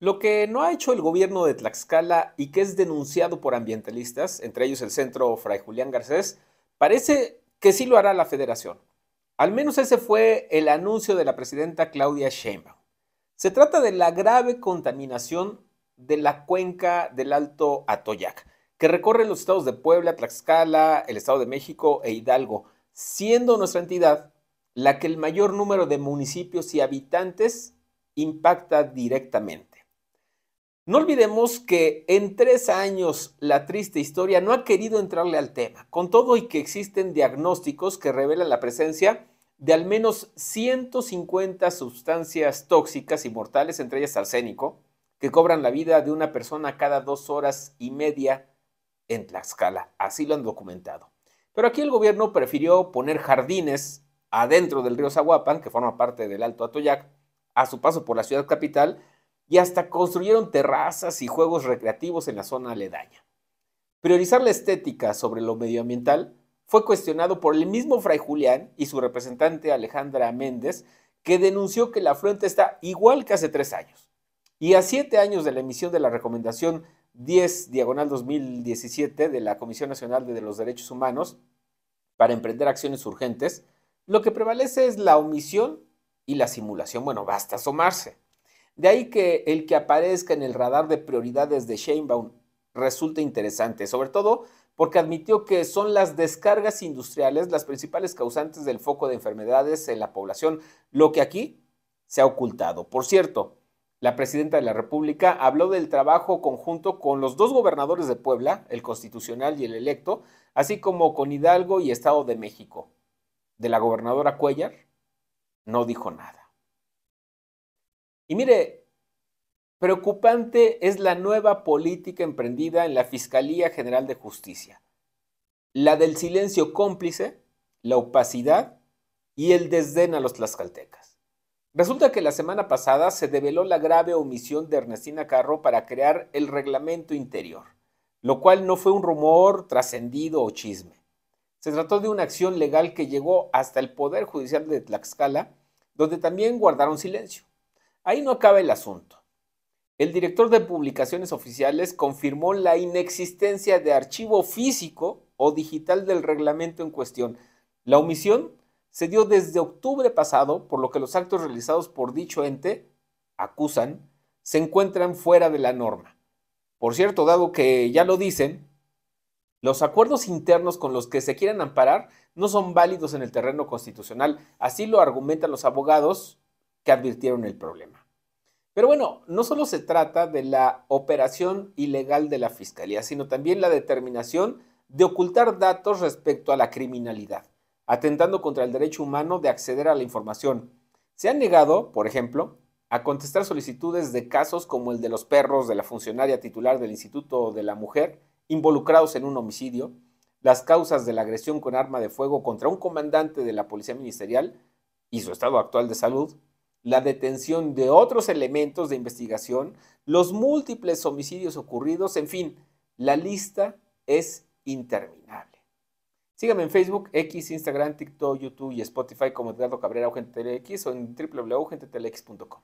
Lo que no ha hecho el gobierno de Tlaxcala y que es denunciado por ambientalistas, entre ellos el centro Fray Julián Garcés, parece que sí lo hará la federación. Al menos ese fue el anuncio de la presidenta Claudia Sheinbaum. Se trata de la grave contaminación de la cuenca del Alto Atoyac, que recorre los estados de Puebla, Tlaxcala, el Estado de México e Hidalgo, siendo nuestra entidad la que el mayor número de municipios y habitantes impacta directamente. No olvidemos que en tres años la triste historia no ha querido entrarle al tema, con todo y que existen diagnósticos que revelan la presencia de al menos 150 sustancias tóxicas y mortales, entre ellas arsénico, que cobran la vida de una persona cada dos horas y media en Tlaxcala. Así lo han documentado. Pero aquí el gobierno prefirió poner jardines adentro del río Zahuapan, que forma parte del Alto Atoyac, a su paso por la ciudad capital, y hasta construyeron terrazas y juegos recreativos en la zona aledaña. Priorizar la estética sobre lo medioambiental fue cuestionado por el mismo Fray Julián y su representante Alejandra Méndez, que denunció que la afluente está igual que hace tres años. Y a siete años de la emisión de la recomendación 10 diagonal 2017 de la Comisión Nacional de los Derechos Humanos para emprender acciones urgentes, lo que prevalece es la omisión y la simulación. Bueno, basta asomarse. De ahí que el que aparezca en el radar de prioridades de Sheinbaum resulta interesante, sobre todo porque admitió que son las descargas industriales las principales causantes del foco de enfermedades en la población, lo que aquí se ha ocultado. Por cierto, la presidenta de la República habló del trabajo conjunto con los dos gobernadores de Puebla, el constitucional y el electo, así como con Hidalgo y Estado de México. De la gobernadora Cuellar no dijo nada. Y mire, preocupante es la nueva política emprendida en la Fiscalía General de Justicia, la del silencio cómplice, la opacidad y el desdén a los tlaxcaltecas. Resulta que la semana pasada se develó la grave omisión de Ernestina Carro para crear el reglamento interior, lo cual no fue un rumor trascendido o chisme. Se trató de una acción legal que llegó hasta el Poder Judicial de Tlaxcala, donde también guardaron silencio. Ahí no acaba el asunto. El director de publicaciones oficiales confirmó la inexistencia de archivo físico o digital del reglamento en cuestión. La omisión se dio desde octubre pasado, por lo que los actos realizados por dicho ente, acusan, se encuentran fuera de la norma. Por cierto, dado que ya lo dicen, los acuerdos internos con los que se quieran amparar no son válidos en el terreno constitucional, así lo argumentan los abogados que advirtieron el problema. Pero bueno, no solo se trata de la operación ilegal de la Fiscalía, sino también la determinación de ocultar datos respecto a la criminalidad, atentando contra el derecho humano de acceder a la información. Se han negado, por ejemplo, a contestar solicitudes de casos como el de los perros de la funcionaria titular del Instituto de la Mujer, involucrados en un homicidio, las causas de la agresión con arma de fuego contra un comandante de la Policía Ministerial y su estado actual de salud, la detención de otros elementos de investigación, los múltiples homicidios ocurridos, en fin, la lista es interminable. Síganme en Facebook, X, Instagram, TikTok, YouTube y Spotify como Edgardo Cabrera o o en www.gentetelex.com.